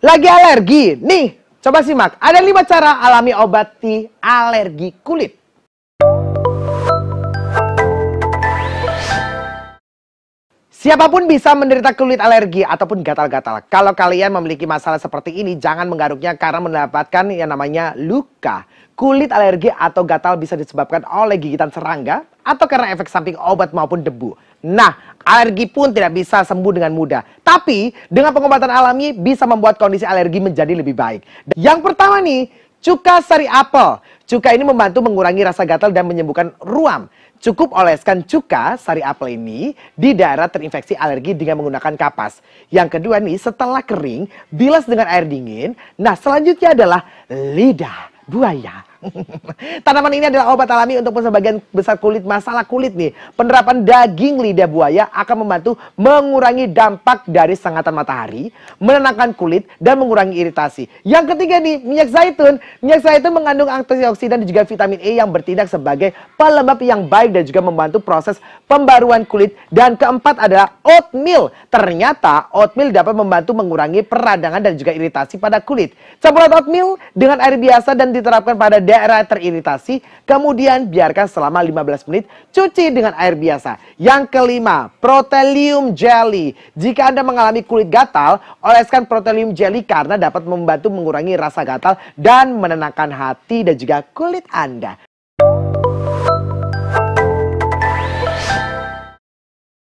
Lagi alergi? Nih, coba simak. Ada lima cara alami obati alergi kulit. Siapapun bisa menderita kulit alergi ataupun gatal-gatal. Kalau kalian memiliki masalah seperti ini, jangan menggaruknya karena mendapatkan yang namanya luka. Kulit alergi atau gatal bisa disebabkan oleh gigitan serangga atau karena efek samping obat maupun debu. Nah, alergi pun tidak bisa sembuh dengan mudah. Tapi dengan pengobatan alami bisa membuat kondisi alergi menjadi lebih baik. Yang pertama nih, cuka sari apel. Cuka ini membantu mengurangi rasa gatal dan menyembuhkan ruam. Cukup oleskan cuka sari apel ini di daerah terinfeksi alergi dengan menggunakan kapas. Yang kedua nih, setelah kering, bilas dengan air dingin. Nah, selanjutnya adalah lidah buaya. Tanaman ini adalah obat alami untuk sebagian besar kulit masalah kulit nih. Penerapan daging lidah buaya akan membantu mengurangi dampak dari sengatan matahari, menenangkan kulit dan mengurangi iritasi. Yang ketiga nih, minyak zaitun. Minyak zaitun mengandung antioksidan dan juga vitamin E yang bertindak sebagai pelembab yang baik dan juga membantu proses pembaruan kulit. Dan keempat adalah oatmeal. Ternyata oatmeal dapat membantu mengurangi peradangan dan juga iritasi pada kulit. Campuran oatmeal dengan air biasa dan diterapkan pada daerah teriritasi, kemudian biarkan selama 15 menit, cuci dengan air biasa. Yang kelima, Protelium Jelly. Jika Anda mengalami kulit gatal, oleskan Protelium Jelly karena dapat membantu mengurangi rasa gatal dan menenangkan hati dan juga kulit Anda.